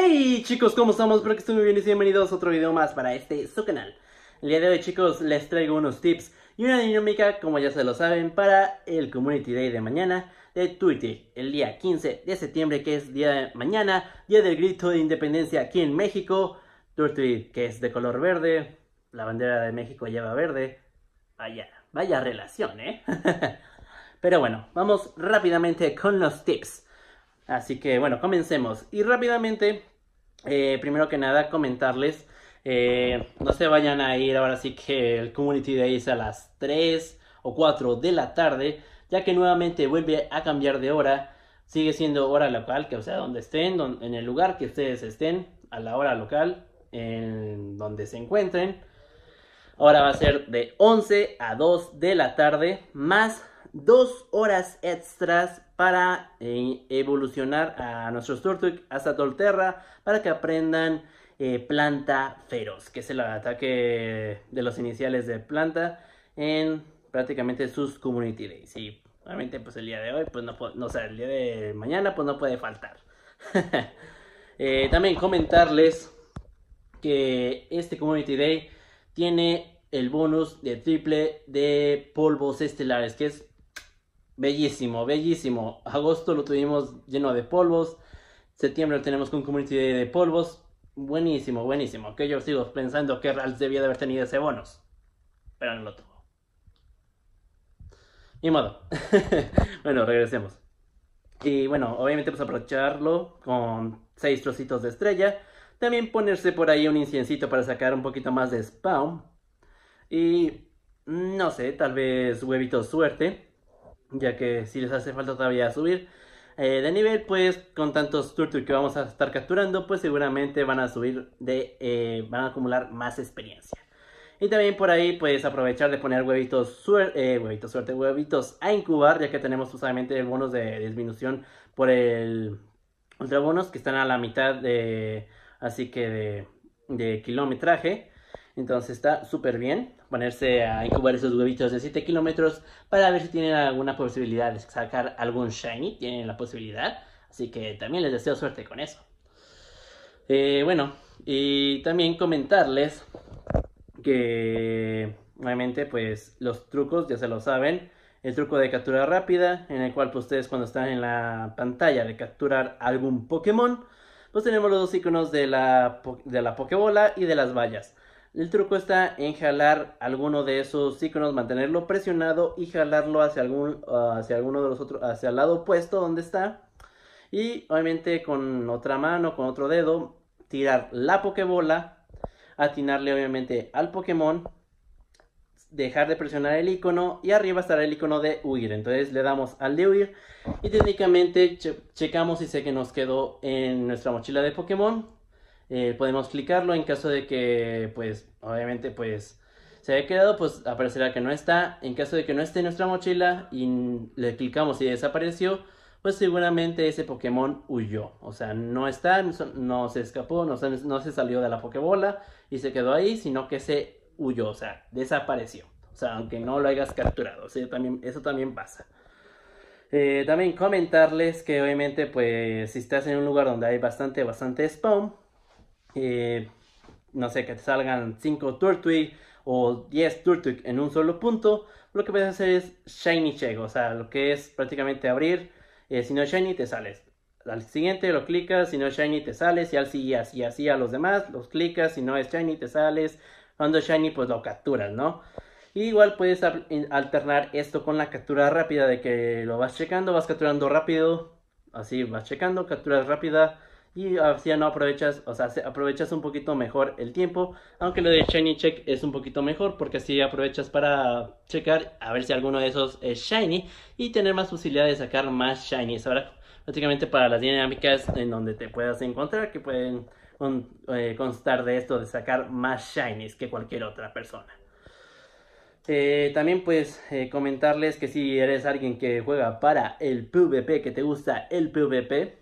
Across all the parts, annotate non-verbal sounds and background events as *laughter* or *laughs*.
Hey chicos, ¿cómo estamos? Espero que estén muy bien y bienvenidos a otro video más para este su canal. El día de hoy chicos les traigo unos tips y una dinámica, como ya se lo saben, para el Community Day de mañana de Twitter, el día 15 de septiembre, que es día de mañana, día del grito de independencia aquí en México. Twitter, que es de color verde, la bandera de México lleva verde. Vaya, vaya relación, ¿eh? *laughs* Pero bueno, vamos rápidamente con los tips. Así que bueno, comencemos. Y rápidamente, eh, primero que nada, comentarles, eh, no se vayan a ir ahora sí que el Community Day es a las 3 o 4 de la tarde, ya que nuevamente vuelve a cambiar de hora. Sigue siendo hora local, que o sea, donde estén, en el lugar que ustedes estén, a la hora local, en donde se encuentren. Ahora va a ser de 11 a 2 de la tarde, más dos horas extras para eh, evolucionar a nuestros Turtwig hasta Tolterra para que aprendan eh, Planta Feroz, que es el ataque de los iniciales de Planta en prácticamente sus Community Days. Y obviamente pues el día de hoy, pues no, no el día de mañana pues no puede faltar. *laughs* Eh, también comentarles que este Community Day tiene el bonus de triple de polvos estelares, que es Bellísimo, bellísimo. Agosto lo tuvimos lleno de polvos. Septiembre lo tenemos con Community de polvos. Buenísimo, buenísimo. Que yo sigo pensando que Ralph debía de haber tenido ese bonus. Pero no lo tuvo. Ni modo. *laughs* bueno, regresemos. Y bueno, obviamente pues aprovecharlo con seis trocitos de estrella. También ponerse por ahí un inciencito para sacar un poquito más de spawn. Y no sé, tal vez huevitos suerte ya que si les hace falta todavía subir eh, de nivel, pues con tantos turtles que vamos a estar capturando, pues seguramente van a subir de, eh, van a acumular más experiencia. Y también por ahí puedes aprovechar de poner huevitos, eh, huevitos suerte, huevitos a incubar, ya que tenemos justamente bonus de disminución por el bonus que están a la mitad de, así que de, de kilometraje. Entonces está súper bien ponerse a incubar esos huevitos de 7 kilómetros para ver si tienen alguna posibilidad de sacar algún shiny. Tienen la posibilidad. Así que también les deseo suerte con eso. Eh, bueno, y también comentarles que obviamente pues los trucos ya se lo saben. El truco de captura rápida, en el cual pues, ustedes cuando están en la pantalla de capturar algún Pokémon, pues tenemos los dos iconos de la, de la Pokébola y de las vallas. El truco está en jalar alguno de esos iconos, mantenerlo presionado y jalarlo hacia algún ah, hacia alguno de los otros hacia el lado opuesto donde está. Y obviamente con otra mano, con otro dedo, tirar la pokebola, atinarle obviamente al Pokémon, dejar de presionar el icono y arriba estará el icono de huir. Entonces le damos al de huir y técnicamente checamos si sé que nos quedó en nuestra mochila de Pokémon eh, podemos clicarlo en caso de que, pues, obviamente, pues, se haya quedado, pues aparecerá que no está. En caso de que no esté en nuestra mochila y le clicamos y desapareció, pues seguramente ese Pokémon huyó. O sea, no está, no se escapó, no se, no se salió de la Pokébola y se quedó ahí, sino que se huyó, o sea, desapareció. O sea, aunque no lo hayas capturado, o sea, también, eso también pasa. Eh, también comentarles que obviamente pues si estás en un lugar donde hay bastante, bastante spawn, no sé, que te salgan 5 Turtwig o 10 Turtwig en un solo punto, lo que puedes hacer es Shiny Check, o sea, lo que es prácticamente abrir, eh, si no es Shiny te sales. Al siguiente lo clicas, si no es Shiny te sales, y así, así, así a los demás, los clicas, si no es Shiny te sales, cuando es Shiny pues lo capturas, ¿no? igual puedes eh, alternar esto con la captura rápida de que lo vas checando, vas capturando rápido, así vas checando, captura rápida, y así no aprovechas, o sea, aprovechas un poquito mejor el tiempo, aunque lo de Shiny Check es un poquito mejor porque así aprovechas para checar a ver si alguno de esos es Shiny y tener más posibilidad de sacar más Shinies. Ahora, prácticamente para las dinámicas en donde te puedas encontrar que pueden eh, constar de esto de sacar más Shinies que cualquier otra persona. Eh, también pues eh, comentarles que si eres alguien que juega para el PvP, que te gusta el PvP,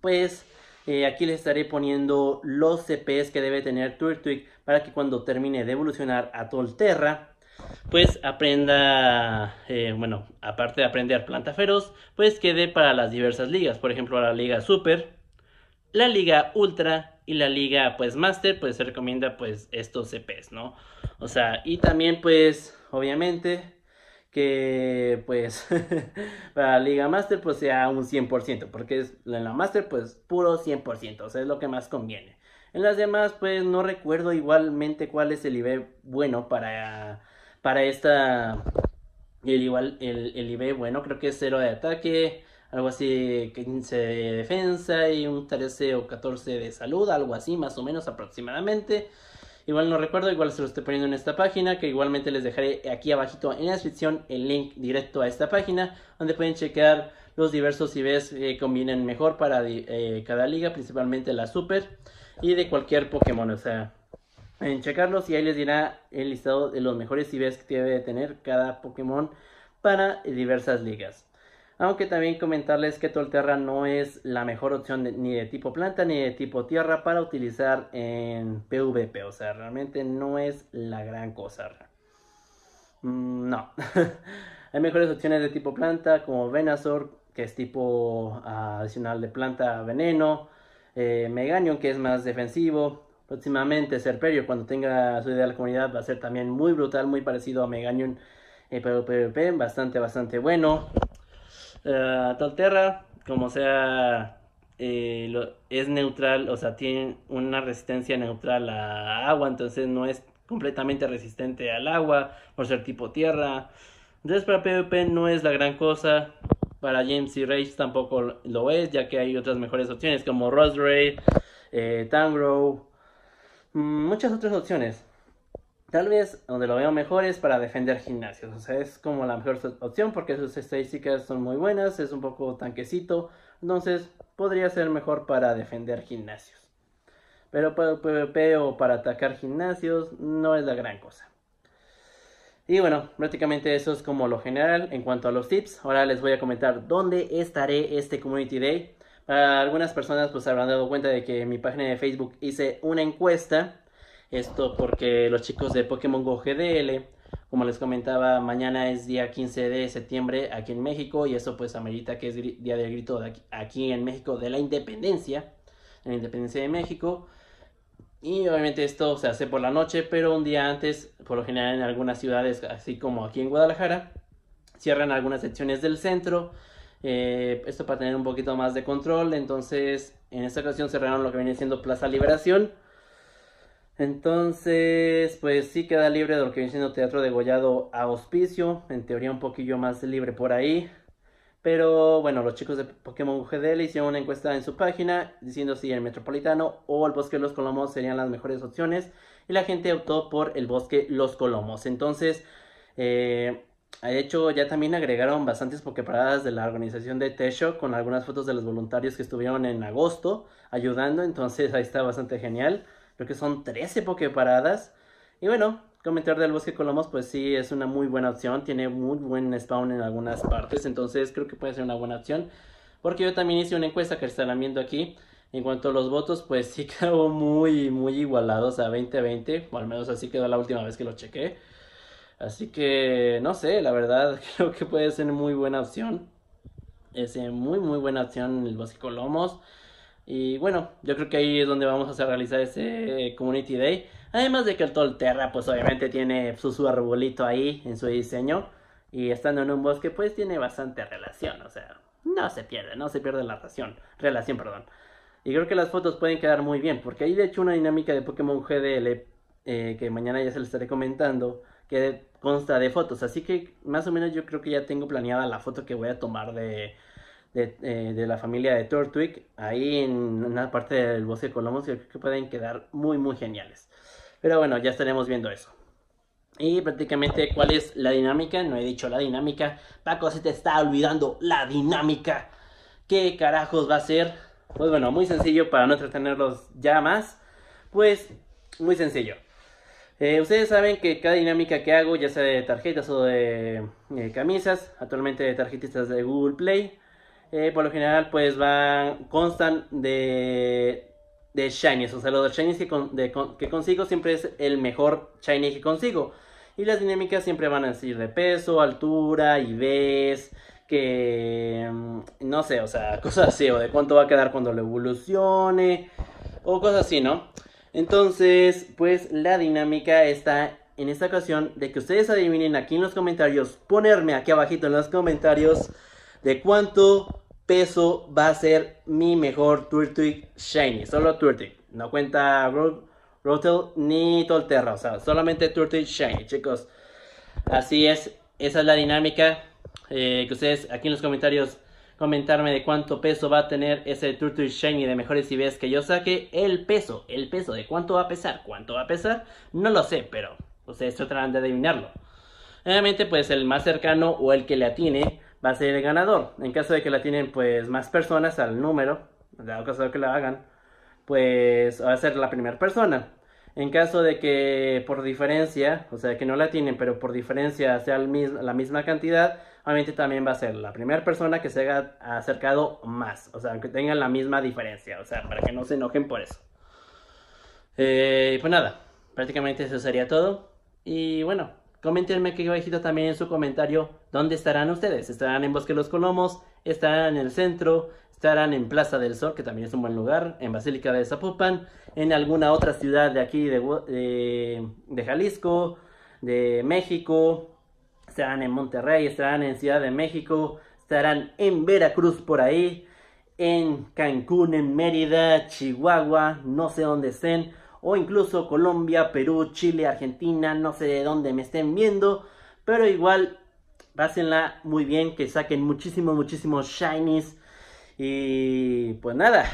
pues eh, aquí les estaré poniendo los CPs que debe tener Turtwig para que cuando termine de evolucionar a Tolterra, pues aprenda, eh, bueno, aparte de aprender plantaferos, pues quede para las diversas ligas, por ejemplo la liga super, la liga ultra y la liga pues master, pues se recomienda pues estos CPs, ¿no? O sea, y también pues obviamente que pues *laughs* para la Liga Master pues sea un 100%, porque es, en la Master pues puro 100%, o sea, es lo que más conviene. En las demás pues no recuerdo igualmente cuál es el IB bueno para, para esta... El, igual, el, el IB bueno creo que es 0 de ataque, algo así 15 de defensa y un 13 o 14 de salud, algo así más o menos aproximadamente. Igual no recuerdo, igual se los estoy poniendo en esta página, que igualmente les dejaré aquí abajito en la descripción el link directo a esta página, donde pueden checar los diversos IBs que eh, combinen mejor para eh, cada liga, principalmente la Super y de cualquier Pokémon, o sea, en checarlos y ahí les dirá el listado de los mejores IBs que debe tener cada Pokémon para diversas ligas. Aunque también comentarles que Tolterra no es la mejor opción ni de tipo planta ni de tipo tierra para utilizar en PvP. O sea, realmente no es la gran cosa. Mm, no. *laughs* Hay mejores opciones de tipo planta como Venazor, que es tipo ah, adicional de planta veneno. Eh, que es más defensivo. Próximamente Serperio, cuando tenga su idea de la comunidad, va a ser también muy brutal, muy parecido a Meganium. Eh, PvP, bastante, bastante bueno. Eh, Tal Terra como sea, eh, es neutral, o sea, tiene una resistencia neutral a agua, entonces no es completamente resistente al agua por ser tipo tierra. Entonces para PvP no es la gran cosa, para James y Rage tampoco lo es, ya que hay otras mejores opciones como Rose eh, Tangrow, mm, muchas otras opciones. Tal vez donde lo veo mejor es para defender gimnasios. O sea, es como la mejor opción porque sus estadísticas son muy buenas, es un poco tanquecito. Entonces, podría ser mejor para defender gimnasios. Pero para PvP o para atacar gimnasios no es la gran cosa. Y bueno, prácticamente eso es como lo general en cuanto a los tips. Ahora les voy a comentar dónde estaré este Community Day. Para algunas personas pues habrán dado cuenta de que en mi página de Facebook hice una encuesta esto porque los chicos de Pokémon Go GDL, como les comentaba, mañana es día 15 de septiembre aquí en México y eso pues amerita que es día del grito aquí, en México de la independencia, la independencia de México. Y obviamente esto se hace por la noche, pero un día antes, por lo general en algunas ciudades, así como aquí en Guadalajara, cierran algunas secciones del centro. Eh, esto para tener un poquito más de control. Entonces, en esta ocasión cerraron lo que viene siendo Plaza Liberación. Entonces, pues sí queda libre de lo que viene siendo teatro degollado a auspicio, en teoría un poquillo más libre por ahí. Pero bueno, los chicos de Pokémon GDL hicieron una encuesta en su página diciendo si el Metropolitano o el Bosque de los Colomos serían las mejores opciones y la gente optó por el Bosque Los Colomos. Entonces, eh, de hecho, ya también agregaron bastantes Poképaradas de la organización de Tesho con algunas fotos de los voluntarios que estuvieron en agosto ayudando. Entonces, ahí está bastante genial. Creo que son 13 Poképaradas. Y bueno, Comentar del Bosque Colomos, pues sí, es una muy buena opción. Tiene muy buen spawn en algunas partes. Entonces creo que puede ser una buena opción. Porque yo también hice una encuesta que estarán viendo aquí. En cuanto a los votos, pues sí *laughs* quedó muy, muy igualados a 20-20. O al menos así quedó la última vez que lo chequé. Así que, no sé, la verdad, *laughs* creo que puede ser muy buena opción. Es eh, muy, muy buena opción el Bosque Colomos. Y bueno, yo creo que ahí es donde vamos a hacer realizar ese eh, Community Day. Además de que el Tolterra, pues obviamente tiene su, su arbolito ahí en su diseño. Y estando en un bosque, pues tiene bastante relación. O sea, no se pierde, no se pierde la relación. Relación, perdón. Y creo que las fotos pueden quedar muy bien. Porque hay de hecho una dinámica de Pokémon GDL eh, que mañana ya se les estaré comentando. Que consta de fotos. Así que más o menos yo creo que ya tengo planeada la foto que voy a tomar de eh, de, la familia de tortwick ahí en una parte del bosque de Colombo que pueden quedar muy, muy geniales. Pero bueno, ya estaremos viendo eso. Y prácticamente, ¿cuál es la dinámica? No he dicho la dinámica. Paco, se te está olvidando la dinámica. ¿Qué carajos va a ser? Pues bueno, muy sencillo para no entretenerlos ya más. Pues muy sencillo. Eh, ustedes saben que cada dinámica que hago, ya sea de tarjetas o de eh, camisas, actualmente de tarjetitas de Google Play, eh, por lo general pues van, constan de, de shinies, o sea, los shinies que, consigo siempre es el mejor shiny que consigo. Y las dinámicas siempre van a decir de peso, altura, ves que mm, no sé, o sea, *laughs* cosas así, o de cuánto va a quedar cuando lo evolucione, o cosas así, ¿no? Entonces, pues la dinámica está en esta ocasión de que ustedes adivinen aquí en los comentarios, ponerme aquí abajito en los comentarios de cuánto peso va a ser mi mejor Turtwig Shiny. Solo Turtwig. No cuenta Rotel ni Tolterra. O sea, solamente Turtwig Shiny, chicos. Así es. Esa es la dinámica. Eh, que ustedes aquí en los comentarios comentarme de cuánto peso va a tener ese Turtwig Shiny de mejores ideas que yo saque. El peso, el peso, de cuánto va a pesar, cuánto va a pesar, no lo sé, pero ustedes tratarán de adivinarlo. Obviamente, pues el más cercano o el que le atine va a ser el ganador. En caso de que la tienen pues más personas al número, dado caso de que la hagan, pues va a ser la primera persona. En caso de que por diferencia, o sea que no la tienen, pero por diferencia sea la misma cantidad, obviamente también va a ser la primera persona que se haya acercado más, o sea, aunque tengan la misma diferencia, o sea, para que no se enojen por eso. Eh, pues nada, prácticamente eso sería todo. Y bueno, comentenme que abajito también en su comentario ¿Dónde estarán ustedes? ¿Estarán en Bosque de los Colomos? ¿Estarán en el centro? ¿Estarán en Plaza del Sol, que también es un buen lugar? ¿En Basílica de Zapopan? ¿En alguna otra ciudad de aquí, de, Jalisco? ¿De México? ¿Estarán en Monterrey? ¿Estarán en Ciudad de México? ¿Estarán en Veracruz por ahí? en Cancún, en Mérida, Chihuahua, no sé dónde estén, o incluso Colombia, Perú, Chile, Argentina, no sé de dónde me estén viendo, pero igual Pásenla muy bien, que saquen muchísimos, muchísimos shinies. Y pues nada,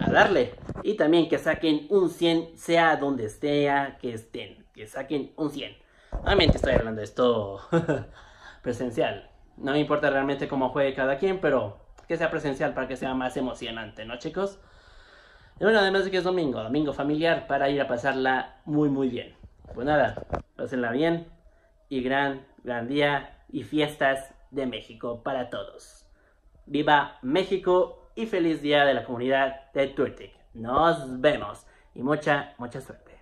a darle. Y también que saquen un 100, sea donde esté que estén. Que saquen un 100. Obviamente estoy hablando de esto *laughs* presencial. No me importa realmente cómo juegue cada quien, pero que sea presencial para que sea más emocionante, ¿no, chicos? Y bueno, además de que es domingo, domingo familiar, para ir a pasarla muy, muy bien. Pues nada, pásenla bien y gran gran día y fiestas de México para todos. Viva México y feliz día de la comunidad de Turtic. Nos vemos y mucha, mucha suerte.